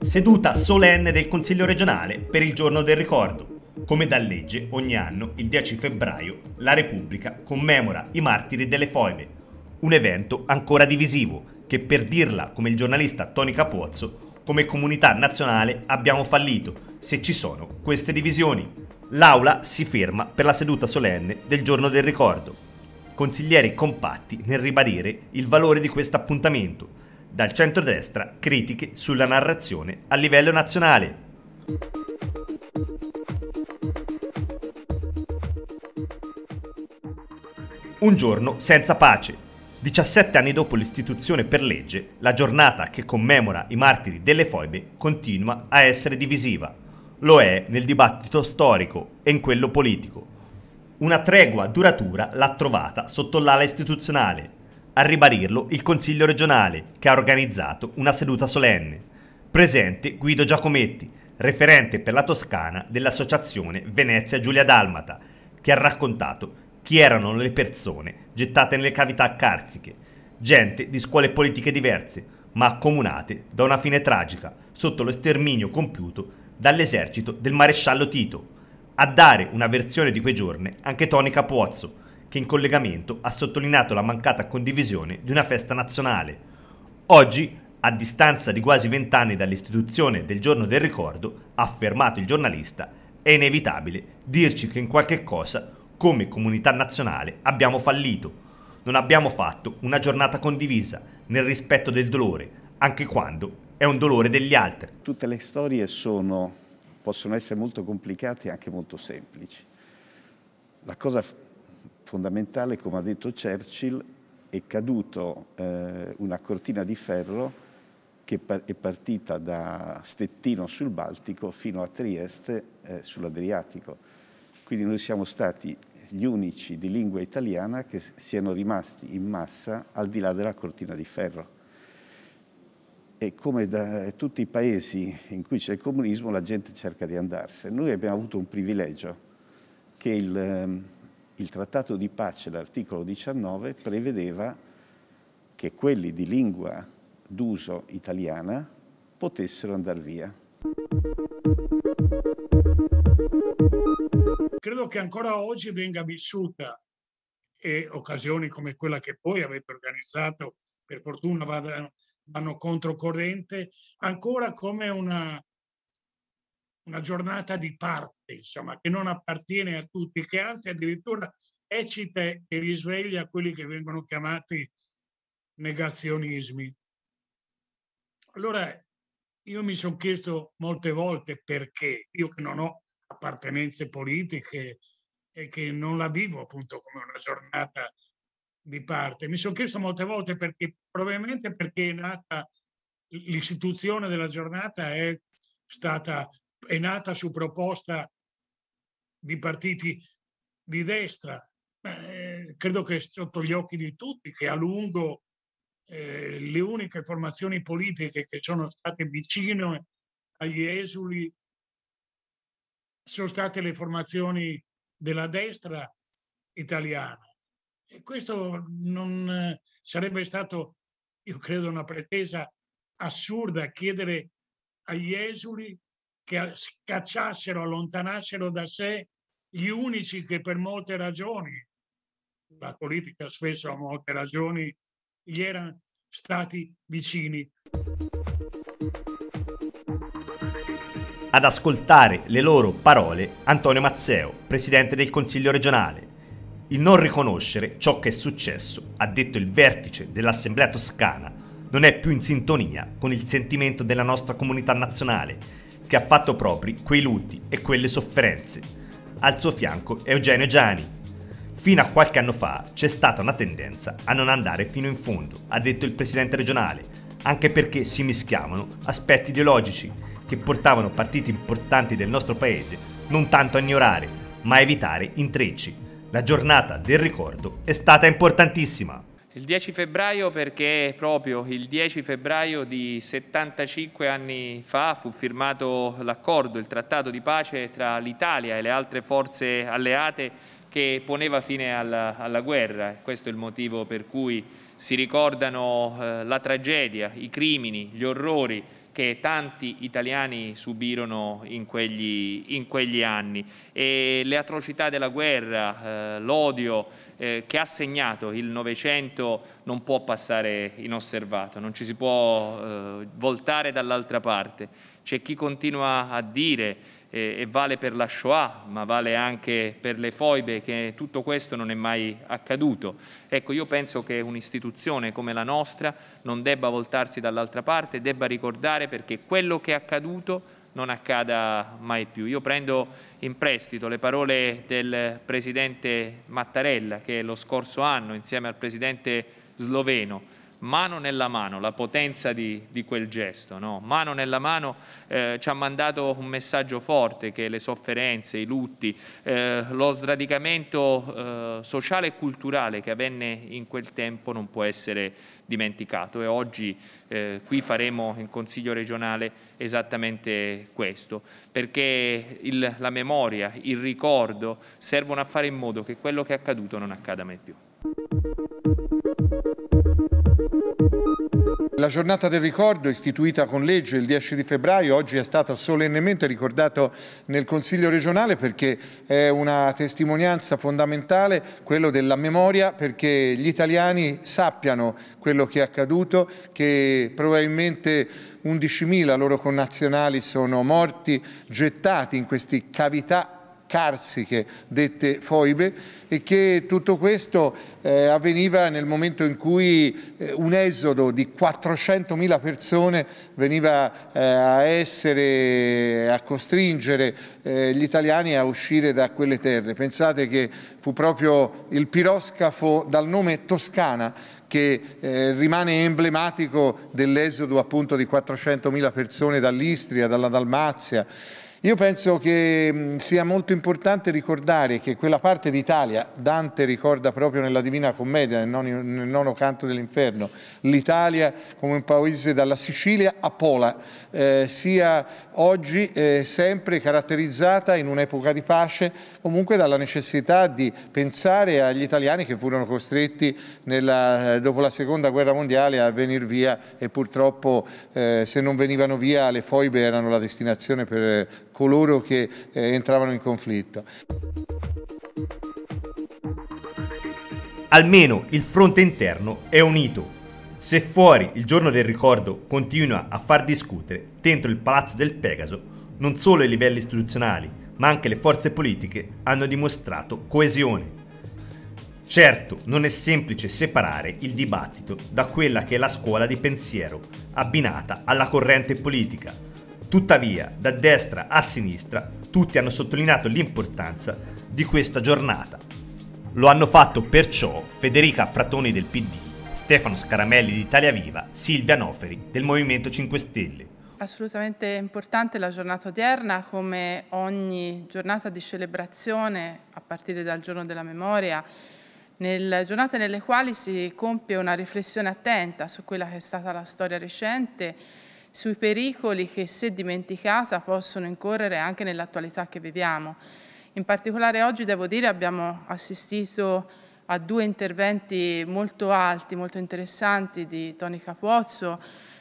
Seduta solenne del Consiglio regionale per il giorno del ricordo. Come da legge, ogni anno, il 10 febbraio, la Repubblica commemora i martiri delle foibe, un evento ancora divisivo che, per dirla come il giornalista Tony Capozzo, come comunità nazionale abbiamo fallito se ci sono queste divisioni. L'aula si ferma per la seduta solenne del giorno del ricordo consiglieri compatti nel ribadire il valore di questo appuntamento. Dal centro-destra, critiche sulla narrazione a livello nazionale. Un giorno senza pace. 17 anni dopo l'istituzione per legge, la giornata che commemora i martiri delle foibe continua a essere divisiva. Lo è nel dibattito storico e in quello politico una tregua duratura l'ha trovata sotto l'ala istituzionale. A ribadirlo il Consiglio regionale, che ha organizzato una seduta solenne. Presente Guido Giacometti, referente per la Toscana dell'associazione Venezia Giulia Dalmata, che ha raccontato chi erano le persone gettate nelle cavità carsiche, gente di scuole politiche diverse, ma accomunate da una fine tragica, sotto lo sterminio compiuto dall'esercito del maresciallo Tito, a dare una versione di quei giorni anche Tony Capuozzo, che in collegamento ha sottolineato la mancata condivisione di una festa nazionale. Oggi, a distanza di quasi vent'anni dall'istituzione del giorno del ricordo, ha affermato il giornalista, è inevitabile dirci che in qualche cosa, come comunità nazionale, abbiamo fallito. Non abbiamo fatto una giornata condivisa, nel rispetto del dolore, anche quando è un dolore degli altri. Tutte le storie sono possono essere molto complicati e anche molto semplici. La cosa fondamentale, come ha detto Churchill, è caduto eh, una cortina di ferro che è partita da Stettino sul Baltico fino a Trieste eh, sull'Adriatico. Quindi noi siamo stati gli unici di lingua italiana che siano rimasti in massa al di là della cortina di ferro e come da tutti i paesi in cui c'è il comunismo la gente cerca di andarsene. Noi abbiamo avuto un privilegio che il, ehm, il trattato di pace, l'articolo 19, prevedeva che quelli di lingua d'uso italiana potessero andare via. Credo che ancora oggi venga vissuta e occasioni come quella che poi avete organizzato, per fortuna vadano vanno controcorrente, ancora come una, una giornata di parte, insomma, che non appartiene a tutti, che anzi addirittura eccita e risveglia quelli che vengono chiamati negazionismi. Allora, io mi sono chiesto molte volte perché, io che non ho appartenenze politiche e che non la vivo appunto come una giornata di parte. Mi sono chiesto molte volte perché, probabilmente perché è nata l'istituzione della giornata, è stata è nata su proposta di partiti di destra. eh, credo che sotto gli occhi di tutti che a lungo eh, le uniche formazioni politiche che sono state vicine agli esuli sono state le formazioni della destra italiana. E questo non eh, sarebbe stato, io credo, una pretesa assurda chiedere agli esuli che scacciassero, allontanassero da sé gli unici che per molte ragioni, la politica spesso ha molte ragioni, gli erano stati vicini. Ad ascoltare le loro parole Antonio Mazzeo, presidente del Consiglio regionale. Il non riconoscere ciò che è successo, ha detto il vertice dell'Assemblea toscana, non è più in sintonia con il sentimento della nostra comunità nazionale, che ha fatto propri quei lutti e quelle sofferenze. Al suo fianco Eugenio Gianni. Fino a qualche anno fa c'è stata una tendenza a non andare fino in fondo, ha detto il presidente regionale, anche perché si mischiavano aspetti ideologici che portavano partiti importanti del nostro paese non tanto a ignorare, ma a evitare intrecci la giornata del ricordo è stata importantissima. Il 10 febbraio perché proprio il 10 febbraio di 75 anni fa fu firmato l'accordo, il trattato di pace tra l'Italia e le altre forze alleate che poneva fine alla, alla guerra. Questo è il motivo per cui si ricordano eh, la tragedia, i crimini, gli orrori che tanti italiani subirono in quegli, in quegli anni e le atrocità della guerra, eh, l'odio eh, che ha segnato il Novecento non può passare inosservato, non ci si può eh, voltare dall'altra parte. C'è chi continua a dire e vale per la Shoah, ma vale anche per le foibe, che tutto questo non è mai accaduto. Ecco, io penso che un'istituzione come la nostra non debba voltarsi dall'altra parte, debba ricordare perché quello che è accaduto non accada mai più. Io prendo in prestito le parole del Presidente Mattarella, che lo scorso anno, insieme al Presidente sloveno, mano nella mano, la potenza di, di quel gesto, no? mano nella mano eh, ci ha mandato un messaggio forte che le sofferenze, i lutti, eh, lo sradicamento eh, sociale e culturale che avvenne in quel tempo non può essere dimenticato e oggi eh, qui faremo in Consiglio regionale esattamente questo, perché il, la memoria, il ricordo servono a fare in modo che quello che è accaduto non accada mai più. La giornata del ricordo, istituita con legge il 10 di febbraio, oggi è stata solennemente ricordata nel Consiglio regionale perché è una testimonianza fondamentale, quello della memoria, perché gli italiani sappiano quello che è accaduto, che probabilmente 11.000 loro connazionali sono morti, gettati in queste cavità carsiche, dette foibe, e che tutto questo eh, avveniva nel momento in cui eh, un esodo di 400.000 persone veniva eh, a essere, a costringere eh, gli italiani a uscire da quelle terre. Pensate che fu proprio il piroscafo dal nome Toscana che eh, rimane emblematico dell'esodo appunto di 400.000 persone dall'Istria, dalla Dalmazia io penso che mm, sia molto importante ricordare che quella parte d'Italia, Dante ricorda proprio nella Divina Commedia, nel nono, nel nono canto dell'inferno, l'Italia come un paese dalla Sicilia a Pola, eh, sia oggi eh, sempre caratterizzata in un'epoca di pace comunque dalla necessità di pensare agli italiani che furono costretti nella, eh, dopo la seconda guerra mondiale a venire via e purtroppo eh, se non venivano via le foibe erano la destinazione per coloro che eh, entravano in conflitto. Almeno il fronte interno è unito. Se fuori il giorno del ricordo continua a far discutere, dentro il palazzo del Pegaso, non solo i livelli istituzionali, ma anche le forze politiche hanno dimostrato coesione. Certo, non è semplice separare il dibattito da quella che è la scuola di pensiero, abbinata alla corrente politica, Tuttavia, da destra a sinistra, tutti hanno sottolineato l'importanza di questa giornata. Lo hanno fatto perciò Federica Fratoni del PD, Stefano Scaramelli di Italia Viva, Silvia Noferi del Movimento 5 Stelle. Assolutamente importante la giornata odierna, come ogni giornata di celebrazione, a partire dal giorno della memoria, nel, giornate nelle quali si compie una riflessione attenta su quella che è stata la storia recente sui pericoli che se dimenticata possono incorrere anche nell'attualità che viviamo. In particolare oggi devo dire abbiamo assistito a due interventi molto alti, molto interessanti di Toni Capozzo,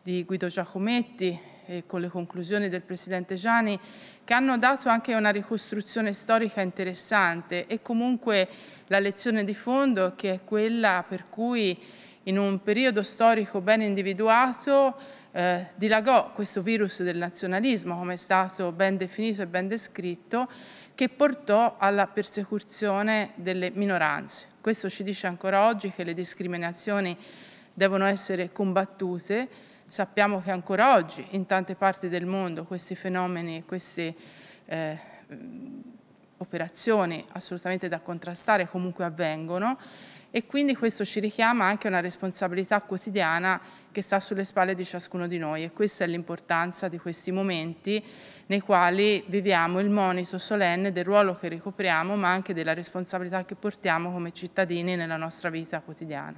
di Guido Giacometti e con le conclusioni del Presidente Gianni che hanno dato anche una ricostruzione storica interessante e comunque la lezione di fondo che è quella per cui in un periodo storico ben individuato eh, dilagò questo virus del nazionalismo, come è stato ben definito e ben descritto, che portò alla persecuzione delle minoranze. Questo ci dice ancora oggi che le discriminazioni devono essere combattute. Sappiamo che ancora oggi in tante parti del mondo questi fenomeni, e queste eh, operazioni assolutamente da contrastare comunque avvengono e quindi questo ci richiama anche a una responsabilità quotidiana che sta sulle spalle di ciascuno di noi e questa è l'importanza di questi momenti nei quali viviamo il monito solenne del ruolo che ricopriamo ma anche della responsabilità che portiamo come cittadini nella nostra vita quotidiana.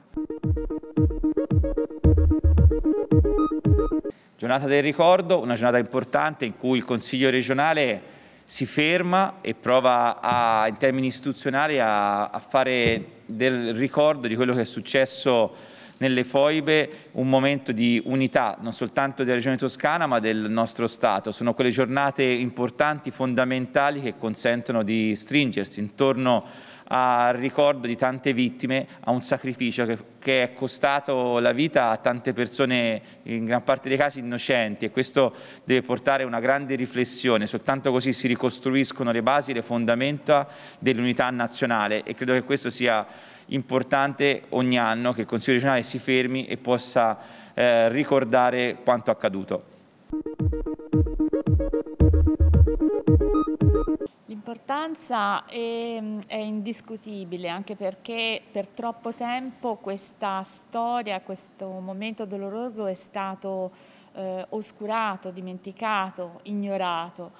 Giornata del ricordo, una giornata importante in cui il Consiglio regionale si ferma e prova a, in termini istituzionali a, a, fare del ricordo di quello che è successo nelle foibe un momento di unità non soltanto della regione toscana ma del nostro Stato. Sono quelle giornate importanti, fondamentali che consentono di stringersi intorno al ricordo di tante vittime, a un sacrificio che, che, è costato la vita a tante persone, in gran parte dei casi innocenti, e questo deve portare a una grande riflessione. Soltanto così si ricostruiscono le basi, le fondamenta dell'unità nazionale e credo che questo sia importante ogni anno che il Consiglio regionale si fermi e possa eh, ricordare quanto accaduto. importanza è, mm, è, indiscutibile, anche perché per troppo tempo questa storia, questo momento doloroso è stato eh, oscurato, dimenticato, ignorato.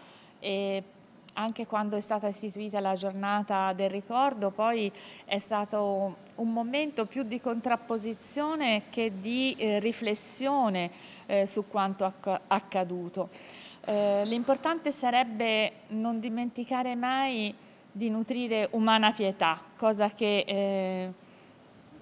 E anche quando è stata istituita la giornata del ricordo, poi è stato un momento più di contrapposizione che di eh, riflessione eh, su quanto acc accaduto. Eh, l'importante sarebbe non dimenticare mai di nutrire umana pietà, cosa che eh,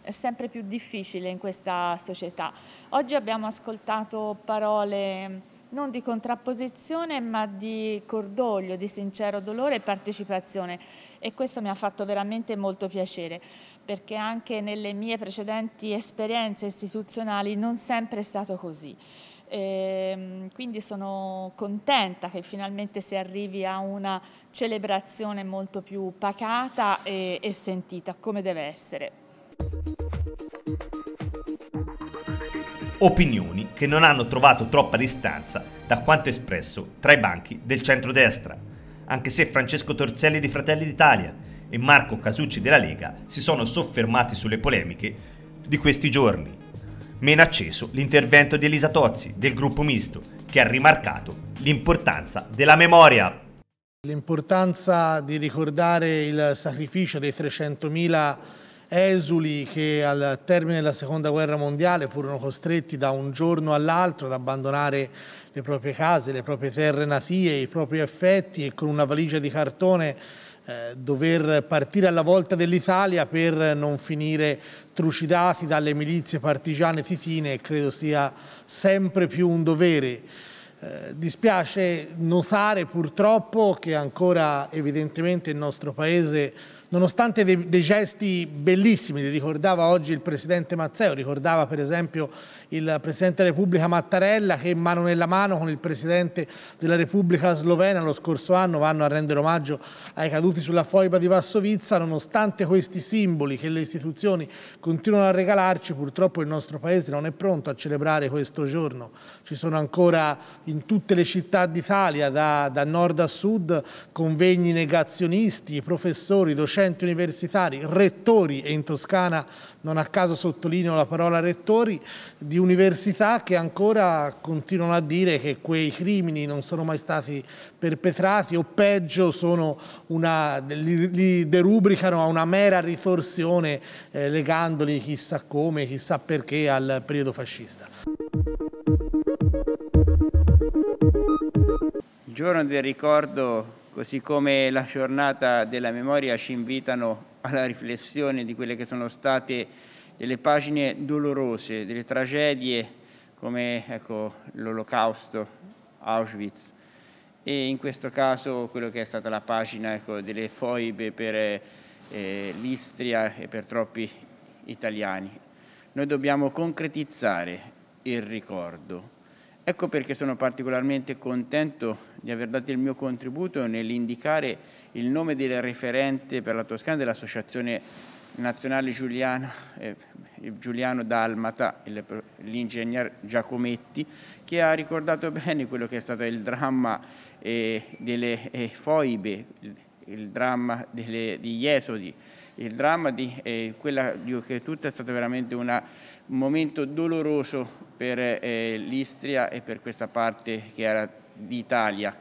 è sempre più difficile in questa società. Oggi abbiamo ascoltato parole non di contrapposizione ma di cordoglio, di sincero dolore e partecipazione e questo mi ha fatto veramente molto piacere perché anche nelle mie precedenti esperienze istituzionali non sempre è stato così. E, ehm, quindi sono contenta che finalmente si arrivi a una celebrazione molto più pacata e, e sentita come deve essere. Opinioni che non hanno trovato troppa distanza da quanto espresso tra i banchi del centrodestra, anche se Francesco Torzelli di Fratelli d'Italia e Marco Casucci della Lega si sono soffermati sulle polemiche di questi giorni meno acceso l'intervento di Elisa Tozzi del gruppo misto, che ha rimarcato l'importanza della memoria. L'importanza di ricordare il sacrificio dei 300.000 esuli che al termine della seconda guerra mondiale furono costretti da un giorno all'altro ad abbandonare le proprie case, le proprie terre natie, i propri affetti e con una valigia di cartone eh, dover partire alla volta dell'Italia per non finire trucidati dalle milizie partigiane titine credo sia sempre più un dovere. Eh, dispiace notare purtroppo che ancora evidentemente il nostro Paese nonostante dei, dei, gesti bellissimi, li ricordava oggi il Presidente Mazzeo, ricordava per esempio il Presidente della Repubblica Mattarella che mano nella mano con il Presidente della Repubblica Slovena lo scorso anno vanno a rendere omaggio ai caduti sulla foiba di Vassovizza, nonostante questi simboli che le istituzioni continuano a regalarci, purtroppo il nostro Paese non è pronto a celebrare questo giorno, ci sono ancora in tutte le città d'Italia, da, da nord a sud, convegni negazionisti, professori, docenti, docenti universitari, rettori, e in Toscana non a caso sottolineo la parola rettori, di università che ancora continuano a dire che quei crimini non sono mai stati perpetrati o peggio sono una, li, li, derubricano a una mera ritorsione eh, legandoli chissà come, chissà perché al periodo fascista. Il giorno del ricordo così ecco, come la giornata della memoria ci invitano alla riflessione di quelle che sono state delle pagine dolorose, delle tragedie come ecco, l'olocausto, Auschwitz e in questo caso quello che è stata la pagina ecco, delle foibe per eh, l'Istria e per troppi italiani. Noi dobbiamo concretizzare il ricordo Ecco perché sono particolarmente contento di aver dato il mio contributo nell'indicare il nome del referente per la Toscana dell'Associazione Nazionale Giuliano, eh, Giuliano Dalmata, l'ingegner Giacometti, che ha ricordato bene quello che è stato il dramma eh, delle eh, foibe, il, il dramma degli esodi, il dramma di eh, quella che Ochetutta è stata veramente una, un momento doloroso per eh, l'Istria e per questa parte che era d'Italia.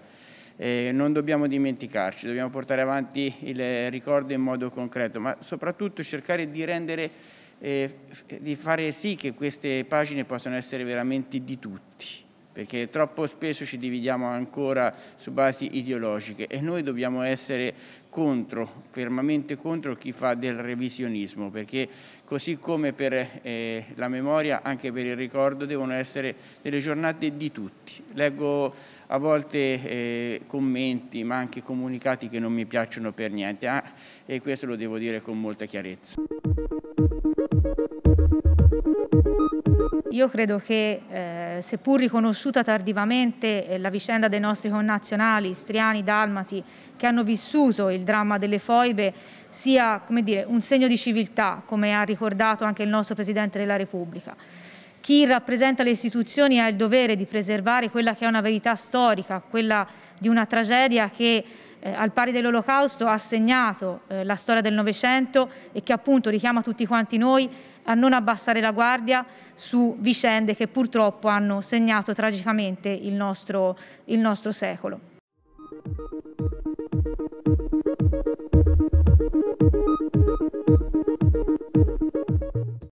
Eh, non dobbiamo dimenticarci, dobbiamo portare avanti il eh, ricordo in modo concreto, ma soprattutto cercare di rendere eh, di fare sì che queste pagine possano essere veramente di tutti perché troppo spesso ci dividiamo ancora su basi ideologiche e noi dobbiamo essere contro, fermamente contro chi fa del revisionismo, perché così come per eh, la memoria, anche per il ricordo devono essere delle giornate di tutti. Leggo a volte eh, commenti, ma anche comunicati che non mi piacciono per niente ah, e questo lo devo dire con molta chiarezza io credo che eh, seppur riconosciuta tardivamente eh, la vicenda dei nostri connazionali istriani, dalmati, che hanno vissuto il dramma delle foibe, sia dire, un segno di civiltà, come ha ricordato anche il nostro Presidente della Repubblica. Chi rappresenta le istituzioni ha il dovere di preservare quella che è una verità storica, quella di una tragedia che eh, al pari dell'Olocausto ha segnato eh, la storia del Novecento e che appunto richiama tutti quanti noi a non abbassare la guardia su vicende che purtroppo hanno segnato tragicamente il nostro, il nostro secolo.